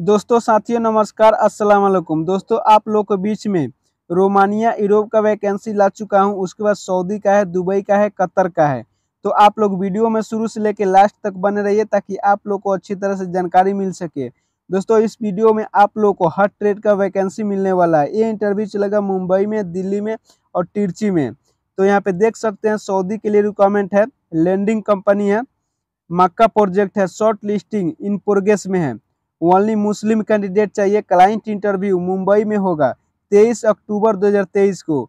दोस्तों साथियों नमस्कार अस्सलाम वालेकुम दोस्तों आप लोग के बीच में रोमानिया यूरोप का वैकेंसी ला चुका हूं उसके बाद सऊदी का है दुबई का है कतर का है तो आप लोग वीडियो में शुरू से लेकर लास्ट तक बने रहिए ताकि आप लोग को अच्छी तरह से जानकारी मिल सके दोस्तों इस वीडियो में आप लोग को हर ट्रेड का वैकेंसी मिलने वाला है ये इंटरव्यू चलेगा मुंबई में दिल्ली में और तिरची में तो यहाँ पे देख सकते हैं सऊदी के लिए रिक्वायरमेंट है लैंडिंग कंपनी है मक्का प्रोजेक्ट है शॉर्ट लिस्टिंग इन प्रोग्रेस में है ओनली मुस्लिम कैंडिडेट चाहिए क्लाइंट इंटरव्यू मुंबई में होगा तेईस अक्टूबर 2023 को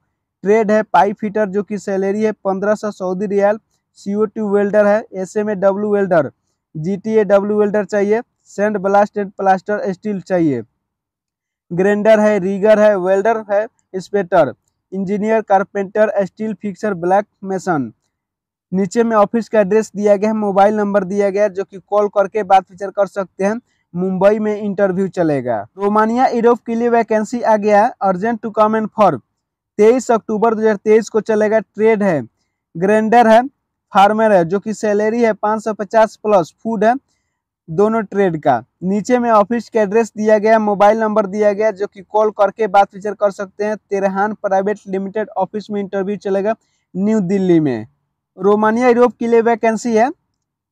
ट्रेड है पाइप हीटर जो कि सैलरी है पंद्रह सौ Saudi riyal C two welder है S M A W welder G T A W welder चाहिए sand blast and plaster steel चाहिए ग्रेंडर है रीगर है वेल्डर है spotter engineer carpenter steel fixer block mason नीचे में ऑफिस का address दिया गया है मोबाइल नंबर दिया गया है जो कि कॉल करके बात फीचर कर सकते हैं मुंबई में इंटरव्यू चलेगा रोमानिया यूरोप के लिए वैकेंसी आ गया urgent to come and for तेईस अक्टूबर 2023 को चलेगा ट्रेड है ग्रेंडर है फार्मर है जो कि सैलरी है 550 प्लस फूड है दोनों ट्रेड का नीचे में ऑफिस का एड्रेस दिया गया मोबाइल नंबर दिया गया जो कि कॉल करके बात विचार कर सकते हैं तेरहान प्राइवेट लिमिटेड ऑफिस में इंटरव्यू चलेगा न्यू दिल्ली में रोमानिया यूरोप के लिए वैकेंसी है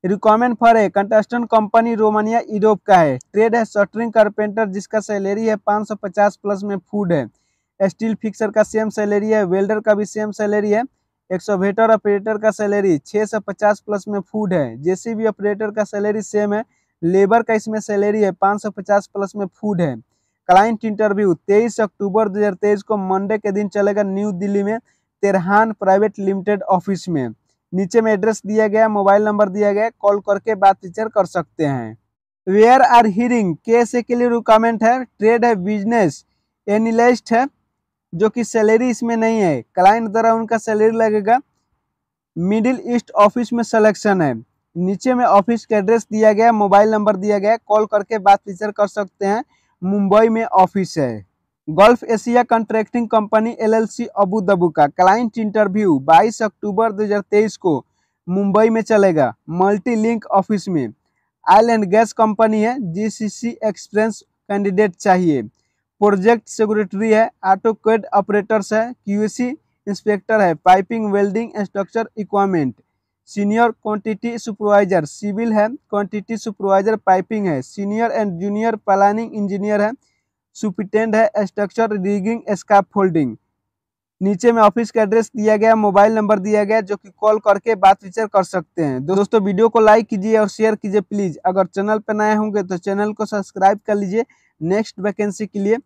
रिक्वायरमेंट फॉर है कंटेस्टेंट कंपनी रोमानिया यूरोप का है ट्रेड है शटरिंग कारपेंटर जिसका सैलरी है 550 प्लस में फूड है स्टील फिक्सर का सेम सैलरी है वेल्डर का भी सेम सैलरी है एक्सोवेटर ऑपरेटर का सैलरी 650 प्लस में फूड है जेसीबी ऑपरेटर का सैलरी सेम है लेबर का इसमें सैलरी है 550 प्लस में फूड है क्लाइंट इंटरव्यू 23 अक्टूबर 2023 को मंडे के दिन चलेगा न्यू दिल्ली में तेरहान प्राइवेट लिमिटेड ऑफिस में नीचे में एड्रेस दिया गया मोबाइल नंबर दिया गया कॉल करके बात टीचर कर सकते हैं वेयर आर हियरिंग के से के लिए रिक्वायरमेंट है ट्रेड है बिजनेस एनालिस्ट है जो कि सैलरी इसमें नहीं है क्लाइंट द्वारा उनका सैलरी लगेगा मिडिल ईस्ट ऑफिस में सलेक्शन है नीचे में ऑफिस का एड्रेस दिया गया मोबाइल नंबर दिया गया कॉल करके बात टीचर कर सकते हैं मुंबई में ऑफिस है Gulf Asia contracting company LLC Abu अबूदबू का क्लाइंट इंटरव्यू 22 अक्टूबर 2023 को मुंबई में चलेगा मल्टी लिंक ऑफिस में आयल एंड गैस कंपनी है जीसीसी एक्सपीरियंस कैंडिडेट चाहिए प्रोजेक्ट सेक्रेटरी है ऑटो कैड ऑपरेटर्स है सी इंस्पेक्टर है piping welding structure equipment senior quantity supervisor civil है क्वान्टिटी सुपरवाइजर पाइपिंग है senior and junior planning engineer है superintendent है structure rigging स्काप folding नीचे में ऑफिस का एड्रेस दिया गया मोबाइल नंबर दिया गया जो कि कॉल करके बात विचार कर सकते हैं दोस्तों वीडियो को लाइक कीजिए और शेयर कीजिए प्लीज अगर चैनल पर नए होंगे तो चैनल को सब्सक्राइब कर लीजिए नेक्स्ट वैकेंसी के लिए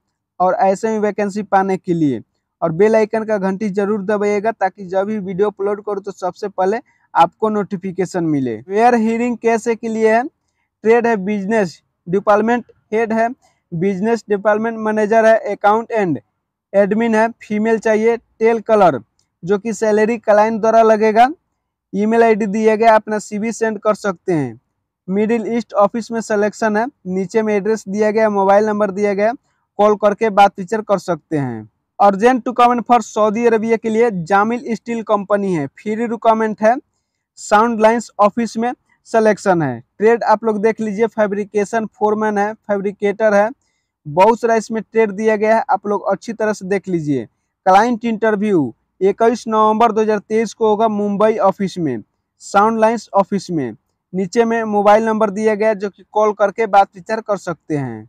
और ऐसे ही वैकेंसी पाने के लिए और बेल आइकन का घंटी जरूर दबाइएगा ताकि जब भी वीडियो अपलोड करो तो सबसे पहले आपको नोटिफिकेशन मिले वेयर हियरिंग कैसे के लिए है ट्रेड है बिजनेस डिपार्टमेंट हेड है बिजनेस डिपार्टमेंट मैनेजर है अकाउंट एंड एडमिन है फीमेल चाहिए टेल कलर जो कि सैलरी क्लाइंट द्वारा लगेगा ईमेल आईडी दिया गया अपना सीवी सेंड कर सकते हैं मिडिल ईस्ट ऑफिस में सिलेक्शन है नीचे में एड्रेस दिया गया मोबाइल नंबर दिया गया कॉल करके बात फीचर कर सकते हैं urgent requirement for Saudi Arabia के लिए जामिल स्टील कंपनी है फ्री रिकॉमेंट है साउंड लाइन्स ऑफिस में सलेक्शन है ट्रेड आप लोग देख लीजिए फैब्रिकेशन फोरमैन है फैब्रिकेटर है बहुत सारा इसमें ट्रेड दिया गया है आप लोग अच्छी तरह से देख लीजिए क्लाइंट इंटरव्यू इक्कीस नवंबर 2023 को होगा मुंबई ऑफिस में साउंड लाइन्स ऑफिस में नीचे में मोबाइल नंबर दिया गया है जो कि कॉल करके बात विचार कर सकते हैं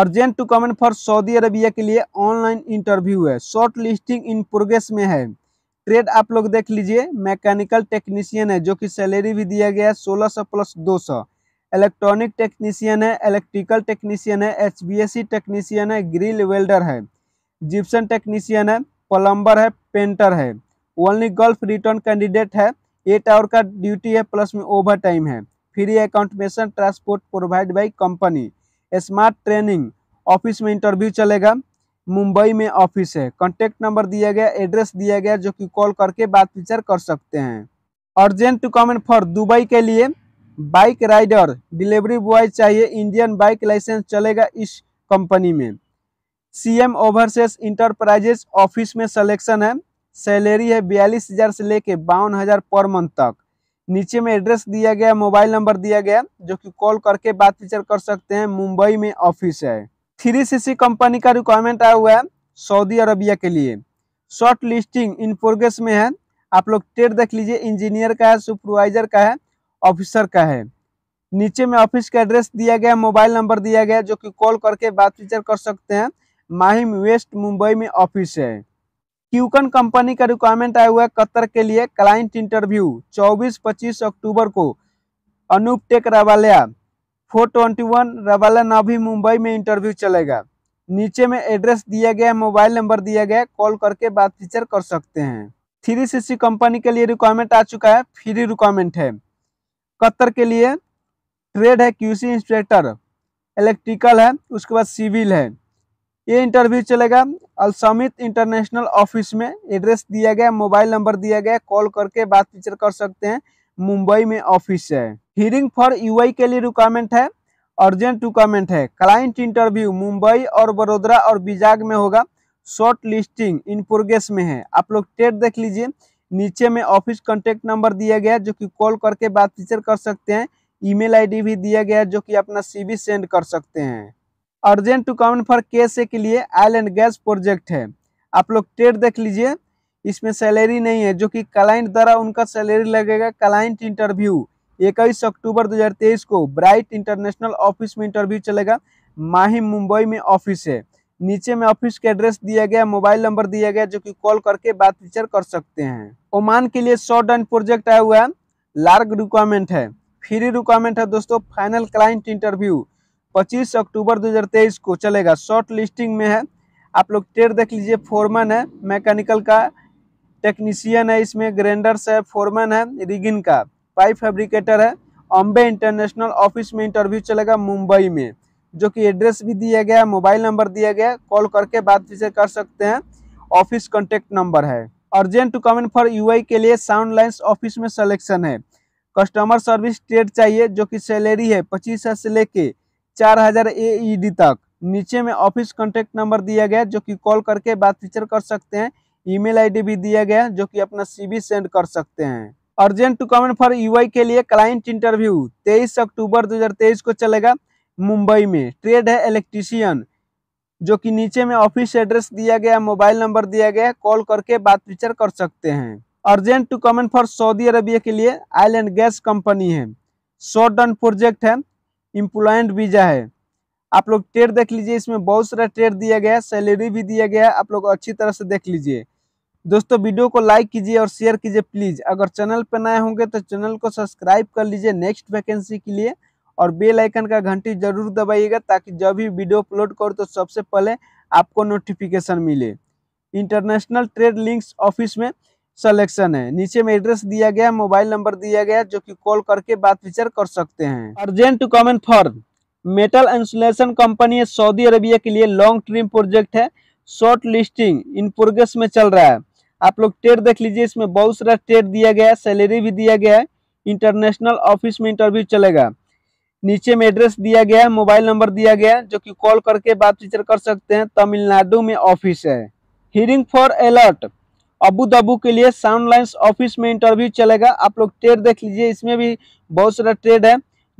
urgent to comment for Saudi Arabia के लिए ऑनलाइन इंटरव्यू है शॉर्ट लिस्टिंग इन प्रोग्रेस में है ट्रेड आप लोग देख लीजिए मैकेनिकल टेक्नीशियन है जो कि सैलरी भी दिया गया है सोलह सौ प्लस दो सौ इलेक्ट्रॉनिक टेक्नीशियन है इलेक्ट्रिकल टेक्नीशियन है H B S C technician है ग्रिल वेल्डर है जिप्सन टेक्नीशियन है प्लम्बर है पेंटर है ओनली गल्फ रिटर्न कैंडिडेट है एट आवर का ड्यूटी है प्लस में ओवर टाइम है free accommodation transport provide by company smart training office में इंटरव्यू चलेगा मुंबई में ऑफिस है कॉन्टेक्ट नंबर दिया गया एड्रेस दिया गया जो कि कॉल करके बात विचार कर सकते हैं urgent to comment for Dubai के लिए बाइक राइडर डिलीवरी बॉय चाहिए इंडियन बाइक लाइसेंस चलेगा इस कंपनी में सीएम ओवरसेस इंटरप्राइजेस ऑफिस में सिलेक्शन है सैलरी है बयालीस हज़ार से लेके बावन हज़ार पर मंथ तक नीचे में एड्रेस दिया गया मोबाइल नंबर दिया गया जो कि कॉल करके बात विचार कर सकते हैं मुंबई में ऑफिस है थ्री सीसी कंपनी का रिक्वायरमेंट आया हुआ है सऊदी अरबिया के लिए शॉर्ट लिस्टिंग इन प्रोग्रेस में है आप लोग टेट देख लीजिए इंजीनियर का है सुपरवाइजर का है ऑफिसर का है नीचे में ऑफिस का एड्रेस दिया गया मोबाइल नंबर दिया गया जो कि कॉल करके बातचीत कर सकते हैं माहिम वेस्ट मुंबई में ऑफिस है क्यूकन कंपनी का रिक्वायरमेंट आया हुआ है कतर के लिए क्लाइंट इंटरव्यू 24-25 अक्टूबर को अनूप रावालिया 421 रवाला नाभी मुंबई में इंटरव्यू चलेगा नीचे में एड्रेस दिया गया मोबाइल नंबर दिया गया कॉल करके बात फीचर कर सकते हैं थ्री सी कंपनी के लिए रिक्वायरमेंट आ चुका है फ्री रिक्वायरमेंट है कतर के लिए ट्रेड है क्यूसी इंस्पेक्टर इलेक्ट्रिकल है उसके बाद सिविल है ये इंटरव्यू चलेगा अलसमित इंटरनेशनल ऑफिस में एड्रेस दिया गया मोबाइल नंबर दिया गया कॉल करके बात फीचर कर सकते हैं मुंबई में ऑफिस है हियरिंग फॉर यूआई के लिए रिक्वायरमेंट है अर्जेंट रिक्वायरमेंट है क्लाइंट इंटरव्यू मुंबई और बड़ोदरा और बिजाग में होगा शॉर्ट लिस्टिंग इन प्रोग्रेस में है आप लोग टेट देख लीजिए नीचे में ऑफिस कॉन्टेक्ट नंबर दिया गया है जो कि कॉल करके बातचीत कर सकते हैं ईमेल आईडी भी दिया गया है जो कि अपना सी सेंड कर सकते हैं अर्जेंट टू कमेंट फॉर केस के लिए आयल एंड गैस प्रोजेक्ट है आप लोग टेट देख लीजिए इसमें सैलरी नहीं है जो कि क्लाइंट द्वारा उनका सैलरी लगेगा क्लाइंट इंटरव्यू इक्कीस अक्टूबर 2023 को ब्राइट इंटरनेशनल ऑफिस में इंटरव्यू चलेगा माही मुंबई में ऑफिस है नीचे में ऑफिस के एड्रेस दिया गया मोबाइल नंबर दिया गया जो कि कॉल करके बात विचार कर सकते हैं ओमान के लिए शॉर्ट एंड प्रोजेक्ट आया हुआ है लार्ग रिक्वायरमेंट है फ्री रिक्वायरमेंट है दोस्तों फाइनल क्लाइंट इंटरव्यू 25 अक्टूबर 2023 को चलेगा शॉर्ट लिस्टिंग में है आप लोग टेर देख लीजिए फोरमैन है मैकेनिकल का टेक्नीशियन है इसमें ग्रेंडर्स है फोरमैन है रिगिन का पाइप फैब्रिकेटर है अम्बे इंटरनेशनल ऑफिस में इंटरव्यू चलेगा मुंबई में जो कि एड्रेस भी दिया गया है मोबाइल नंबर दिया गया है कॉल करके बात भी कर सकते हैं ऑफिस कॉन्टेक्ट नंबर है urgent to comment for U के लिए साउंड लाइन्स ऑफिस में सलेक्शन है कस्टमर सर्विस ट्रेड चाहिए जो कि सैलरी है पच्चीस से लेके चार हजार ए e तक नीचे में ऑफिस कॉन्टेक्ट नंबर दिया गया जो कि कॉल करके बात फीचर कर सकते हैं ईमेल आईडी भी दिया गया जो कि अपना सीबी सेंड कर सकते हैं urgent to comment for UAE के लिए क्लाइंट इंटरव्यू 23 अक्टूबर 2023 को चलेगा मुंबई में ट्रेड है इलेक्ट्रीशियन जो कि नीचे में ऑफिस एड्रेस दिया गया मोबाइल नंबर दिया गया कॉल करके बात विचार कर सकते हैं urgent to comment for Saudi Arabia के लिए आयल एंड गैस कंपनी है शॉर्ट डन प्रोजेक्ट है इम्प्लॉयमेंट वीजा है आप लोग ट्रेड देख लीजिए इसमें बहुत सारा ट्रेड दिया गया सैलरी भी दिया गया आप लोग अच्छी तरह से देख लीजिए दोस्तों वीडियो को लाइक कीजिए और शेयर कीजिए प्लीज़ अगर चैनल पर नए होंगे तो चैनल को सब्सक्राइब कर लीजिए नेक्स्ट वैकेंसी के लिए और बेल आइकन का घंटी जरूर दबाइएगा ताकि जब भी वीडियो अपलोड करो तो सबसे पहले आपको नोटिफिकेशन मिले इंटरनेशनल ट्रेड लिंक्स ऑफिस में सलेक्शन है नीचे में एड्रेस दिया गया मोबाइल नंबर दिया गया जो कि कॉल करके बात विचार कर सकते हैं urgent to comment for metal insulation company Saudi Arabia के लिए लॉन्ग टर्म प्रोजेक्ट है शॉर्ट लिस्टिंग इन प्रोग्रेस में चल रहा है आप लोग टेट देख लीजिए इसमें बहुत सारा टेट दिया गया है सैलरी भी दिया गया है इंटरनेशनल ऑफिस में इंटरव्यू चलेगा नीचे में एड्रेस दिया गया है मोबाइल नंबर दिया गया है जो कि कॉल करके बातचीत कर सकते हैं तमिलनाडु में ऑफिस है hiring for alert Abu Dhabi के लिए साउंड लाइन्स ऑफिस में इंटरव्यू चलेगा आप लोग ट्रेड देख लीजिए इसमें भी बहुत सारा ट्रेड है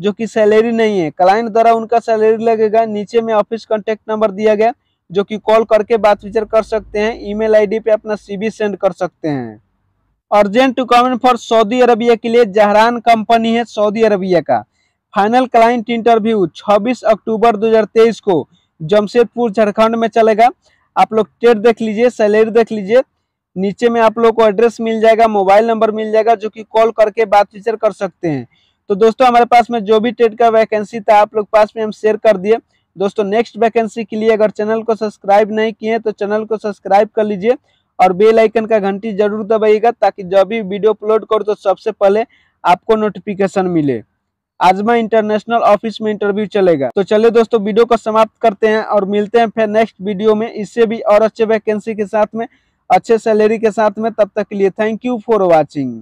जो कि सैलरी नहीं है क्लाइंट द्वारा उनका सैलरी लगेगा नीचे में ऑफिस कॉन्टेक्ट नंबर दिया गया जो कि कॉल करके बात विचार कर सकते हैं ईमेल आईडी पे अपना सीवी सेंड कर सकते हैं urgent to come for Saudi Arabia के लिए जहरान कंपनी है सऊदी अरबिया का फाइनल क्लाइंट इंटरव्यू 26 अक्टूबर 2023 को जमशेदपुर झारखंड में चलेगा आप लोग टेट देख लीजिए सैलरी देख लीजिए नीचे में आप लोग को एड्रेस मिल जाएगा मोबाइल नंबर मिल जाएगा जो कि कॉल करके बात विचार कर सकते हैं तो दोस्तों हमारे पास में जो भी टेट का वैकेंसी था आप लोग पास में हम शेयर कर दिए दोस्तों नेक्स्ट वैकेंसी के लिए अगर चैनल को सब्सक्राइब नहीं किए तो चैनल को सब्सक्राइब कर लीजिए और बेल आइकन का घंटी जरूर दबाइएगा ताकि जब भी वीडियो अपलोड करो तो सबसे पहले आपको नोटिफिकेशन मिले आजमा इंटरनेशनल ऑफिस में इंटरव्यू चलेगा तो चले दोस्तों वीडियो को समाप्त करते हैं और मिलते हैं फिर नेक्स्ट वीडियो में इससे भी और अच्छे वैकेंसी के साथ में अच्छे सैलरी के साथ में तब तक के लिए थैंक यू फॉर वॉचिंग